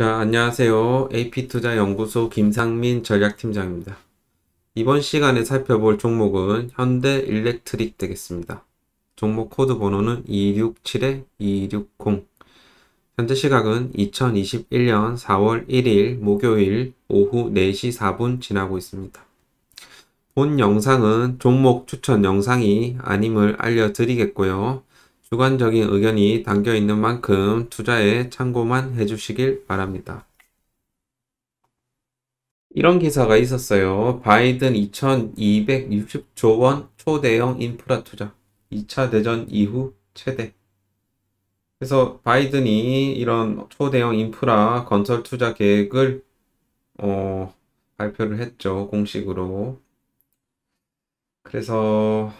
자, 안녕하세요. AP투자연구소 김상민 전략팀장입니다. 이번 시간에 살펴볼 종목은 현대 일렉트릭 되겠습니다. 종목 코드 번호는 267-260. 현재 시각은 2021년 4월 1일 목요일 오후 4시 4분 지나고 있습니다. 본 영상은 종목 추천 영상이 아님을 알려드리겠고요. 주관적인 의견이 담겨 있는 만큼 투자에 참고만 해주시길 바랍니다. 이런 기사가 있었어요. 바이든 2260조 원 초대형 인프라 투자. 2차 대전 이후 최대. 그래서 바이든이 이런 초대형 인프라 건설 투자 계획을 어, 발표를 했죠. 공식으로. 그래서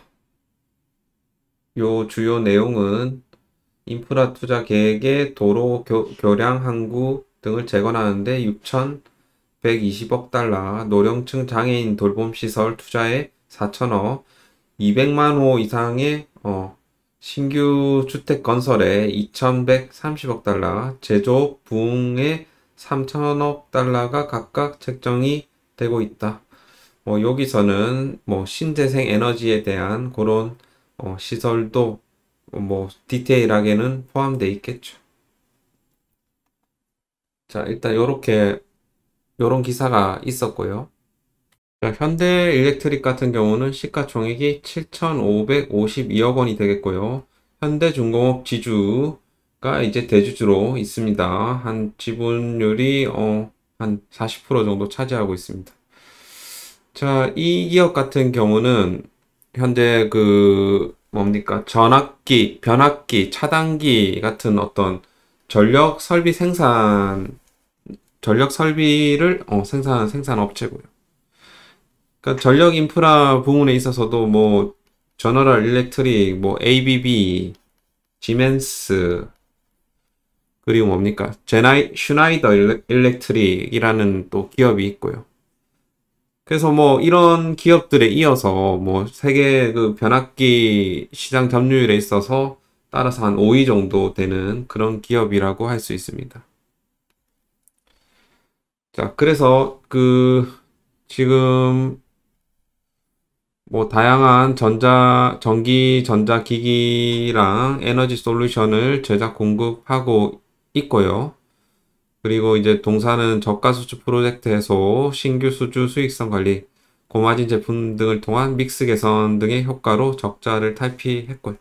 요 주요 내용은 인프라 투자 계획에 도로, 교, 교량, 항구 등을 재건하는데 6,120억 달러, 노령층 장애인 돌봄 시설 투자에 4천억, 200만 호 이상의 어, 신규 주택 건설에 2,130억 달러, 제조 부흥에 3천억 달러가 각각 책정이 되고 있다. 뭐 여기서는 뭐 신재생 에너지에 대한 그런 어, 시설도 뭐 디테일하게는 포함되어 있겠죠. 자, 일단 이렇게 요런 기사가 있었고요. 자, 현대 일렉트릭 같은 경우는 시가총액이 7,552억 원이 되겠고요. 현대중공업 지주가 이제 대주주로 있습니다. 한 지분율이 어, 한 40% 정도 차지하고 있습니다. 자, 이 기업 같은 경우는 현재그 뭡니까 전압기, 변압기, 차단기 같은 어떤 전력 설비 생산 전력 설비를 어, 생산 생산 업체고요. 그러니까 전력 인프라 부문에 있어서도 뭐저널럴 일렉트릭, 뭐 ABB, 뭐 지멘스 그리고 뭡니까 제나이 슈나이더 일렉트릭이라는 또 기업이 있고요. 그래서 뭐 이런 기업들에 이어서 뭐 세계 그 변압기 시장 점유율에 있어서 따라서 한 5위 정도 되는 그런 기업이라고 할 수 있습니다. 자, 그래서 그 지금 뭐 다양한 전자 전기 전자 기기랑 에너지 솔루션을 제작 공급하고 있고요. 그리고 이제 동사는 저가 수주 프로젝트에서 신규 수주 수익성 관리, 고마진 제품 등을 통한 믹스 개선 등의 효과로 적자를 탈피했고요.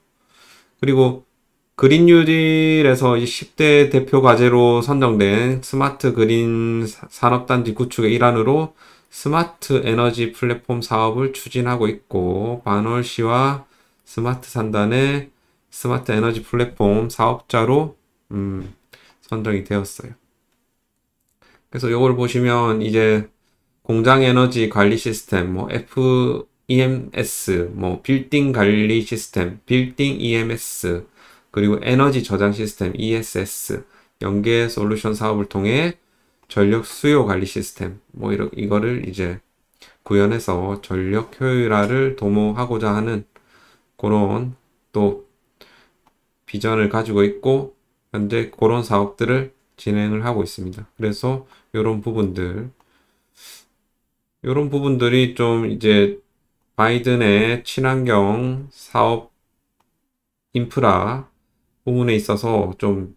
그리고 그린 뉴딜에서 10대 대표 과제로 선정된 스마트 그린 산업단지 구축의 일환으로 스마트 에너지 플랫폼 사업을 추진하고 있고 반월시와 스마트 산단의 스마트 에너지 플랫폼 사업자로 음, 선정이 되었어요. 그래서 이걸 보시면 이제 공장 에너지 관리 시스템, 뭐 FEMS, 뭐 빌딩 관리 시스템, 빌딩 EMS, 그리고 에너지 저장 시스템 ESS 연계 솔루션 사업을 통해 전력 수요 관리 시스템 뭐 이런 이거를 이제 구현해서 전력 효율화를 도모하고자 하는 그런 또 비전을 가지고 있고 현재 그런 사업들을 진행을 하고 있습니다. 그래서 이런 부분들 이런 부분들이 좀 이제 바이든의 친환경 사업 인프라 부분에 있어서 좀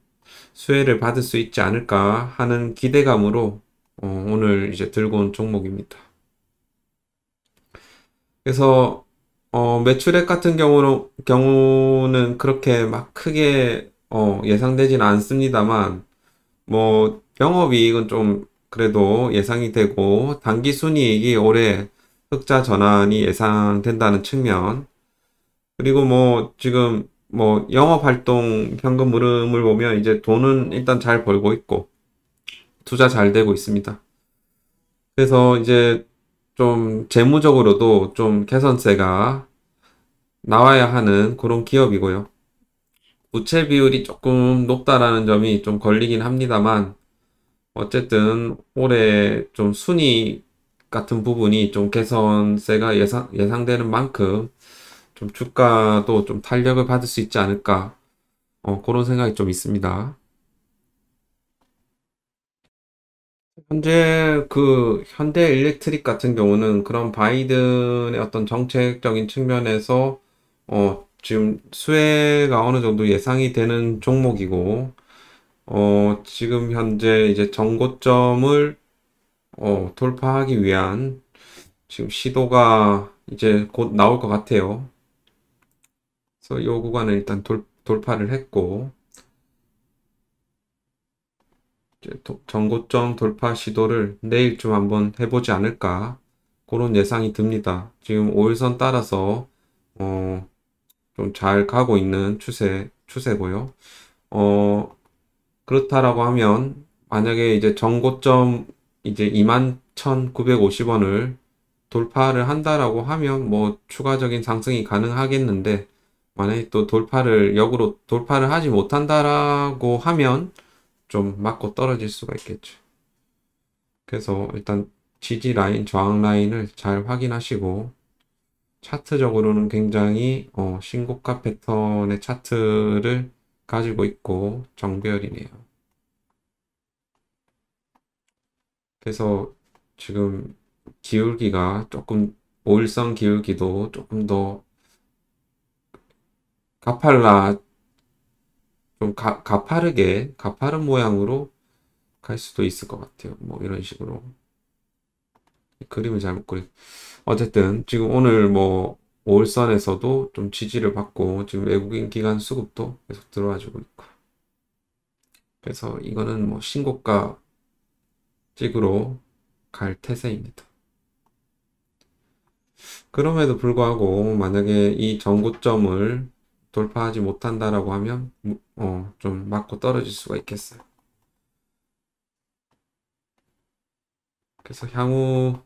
수혜를 받을 수 있지 않을까 하는 기대감으로 어, 오늘 이제 들고 온 종목입니다. 그래서 어, 매출액 같은 경우는, 경우는 그렇게 막 크게 어, 예상되지는 않습니다만 뭐 영업이익은 좀 그래도 예상이 되고 단기 순이익이 올해 흑자 전환이 예상된다는 측면 그리고 뭐 지금 뭐 영업활동 현금 흐름을 보면 이제 돈은 일단 잘 벌고 있고 투자 잘 되고 있습니다. 그래서 이제 좀 재무적으로도 좀 개선세가 나와야 하는 그런 기업이고요. 부채 비율이 조금 높다라는 점이 좀 걸리긴 합니다만 어쨌든 올해 좀 순위 같은 부분이 좀 개선세가 예상, 예상되는 만큼 좀 주가도 좀 탄력을 받을 수 있지 않을까 어, 그런 생각이 좀 있습니다. 현재 그 현대 일렉트릭 같은 경우는 그런 바이든의 어떤 정책적인 측면에서 어, 지금 수혜가 어느 정도 예상이 되는 종목이고 어, 지금 현재 이제 정고점을 어, 돌파하기 위한 지금 시도가 이제 곧 나올 것 같아요. 그래서 이 구간을 일단 돌, 돌파를 했고 도, 정고점 돌파 시도를 내일 쯤 한번 해보지 않을까 그런 예상이 듭니다. 지금 5일선 따라서 어, 좀잘 가고 있는 추세 추세고요. 어 그렇다라고 하면 만약에 이제 정고점 이제 21,950원을 돌파를 한다라고 하면 뭐 추가적인 상승이 가능하겠는데 만약에 또 돌파를 역으로 돌파를 하지 못한다라고 하면 좀 맞고 떨어질 수가 있겠죠. 그래서 일단 지지 라인, 저항 라인을 잘 확인하시고 차트적으로는 굉장히 어, 신고가 패턴의 차트를 가지고 있고 정배열이네요. 그래서 지금 기울기가 조금 오일성 기울기도 조금 더 가팔라 좀 가, 가파르게 가파른 모양으로 갈 수도 있을 것 같아요. 뭐 이런 식으로 그림을 잘못 그리 어쨌든 지금 오늘 뭐오선에서도좀 지지를 받고 지금 외국인 기관 수급도 계속 들어와주고 있고 그래서 이거는 뭐 신고가 찍으로 갈 태세입니다. 그럼에도 불구하고 만약에 이 전고점을 돌파하지 못한다라고 하면 어, 좀 맞고 떨어질 수가 있겠어요. 그래서 향후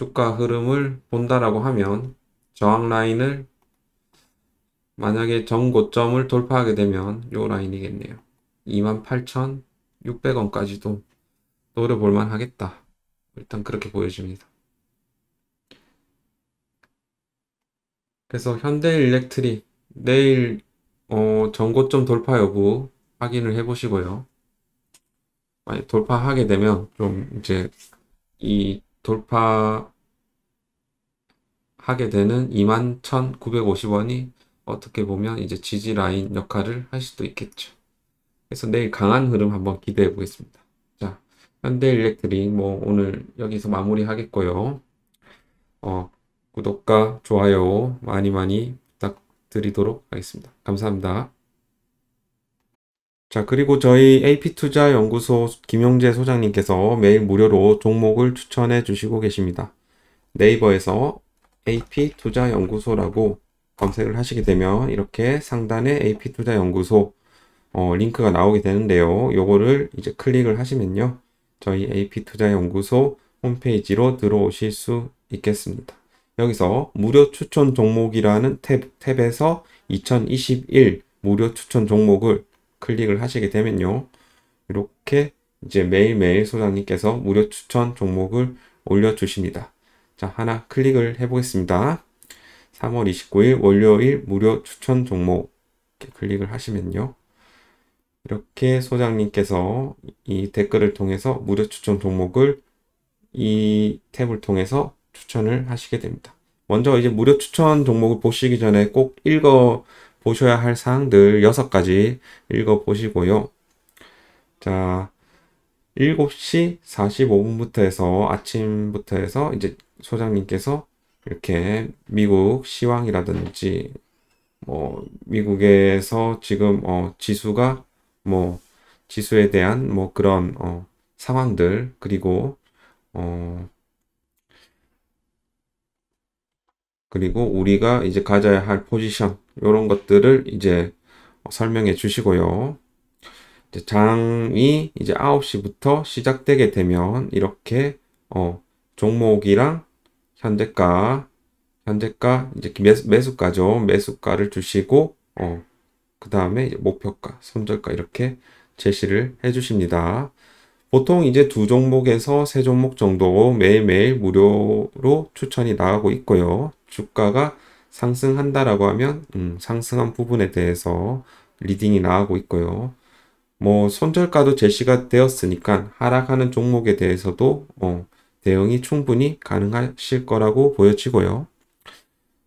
주가 흐름을 본다라고 하면 저항 라인을 만약에 정고점을 돌파하게 되면 요 라인이겠네요. 28,600원까지도 노려볼만 하겠다. 일단 그렇게 보여집니다. 그래서 현대일렉트리 내일 어, 전고점 돌파 여부 확인을 해보시고요. 만약 돌파하게 되면 좀 이제 이 돌파하게 되는 21,950원이 어떻게 보면 이제 지지 라인 역할을 할 수도 있겠죠. 그래서 내일 강한 흐름 한번 기대해 보겠습니다. 자, 현대 일렉트릭 뭐 오늘 여기서 마무리 하겠고요. 어, 구독과 좋아요 많이 많이 부탁드리도록 하겠습니다. 감사합니다. 자, 그리고 저희 AP투자연구소 김용재 소장님께서 매일 무료로 종목을 추천해 주시고 계십니다. 네이버에서 AP투자연구소라고 검색을 하시게 되면 이렇게 상단에 AP투자연구소 어, 링크가 나오게 되는데요. 요거를 이제 클릭을 하시면요. 저희 AP투자연구소 홈페이지로 들어오실 수 있겠습니다. 여기서 무료 추천 종목이라는 탭, 탭에서 2021 무료 추천 종목을 클릭을 하시게 되면요. 이렇게 이제 매일매일 소장님께서 무료 추천 종목을 올려주십니다. 자, 하나 클릭을 해보겠습니다. 3월 29일 월요일 무료 추천 종목 클릭을 하시면요. 이렇게 소장님께서 이 댓글을 통해서 무료 추천 종목을 이 탭을 통해서 추천을 하시게 됩니다. 먼저 이제 무료 추천 종목을 보시기 전에 꼭 읽어 보셔야 할 사항들 여섯 가지 읽어보시고요. 자, 7시 45분부터 해서 아침부터 해서 이제 소장님께서 이렇게 미국 시황이라든지 뭐 미국에서 지금 어 지수가 뭐 지수에 대한 뭐 그런 어 상황들 그리고 어 그리고 우리가 이제 가져야 할 포지션 이런 것들을 이제 설명해 주시고요. 이제 장이 이제 9시부터 시작되게 되면 이렇게 어, 종목이랑 현재가 현재가 이제 매수, 가죠 매수가를 주시고 어, 그 다음에 목표가, 손절가 이렇게 제시를 해주십니다. 보통 이제 두 종목에서 세 종목 정도 매일매일 무료로 추천이 나가고 있고요. 주가가 상승한다라고 하면 음, 상승한 부분에 대해서 리딩이 나가고 있고요. 뭐 손절가도 제시가 되었으니까 하락하는 종목에 대해서도 어, 대응이 충분히 가능하실 거라고 보여지고요.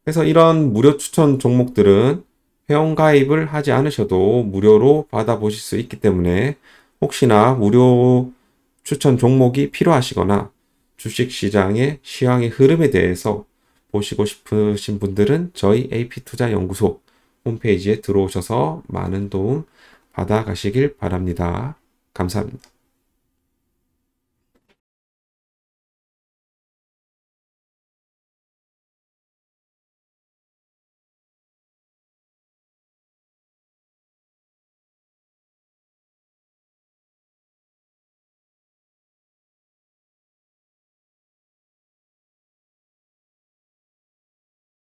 그래서 이런 무료 추천 종목들은 회원 가입을 하지 않으셔도 무료로 받아보실 수 있기 때문에 혹시나 무료 추천 종목이 필요하시거나 주식시장의 시황의 흐름에 대해서 보시고 싶으신 분들은 저희 AP투자연구소 홈페이지에 들어오셔서 많은 도움 받아가시길 바랍니다. 감사합니다.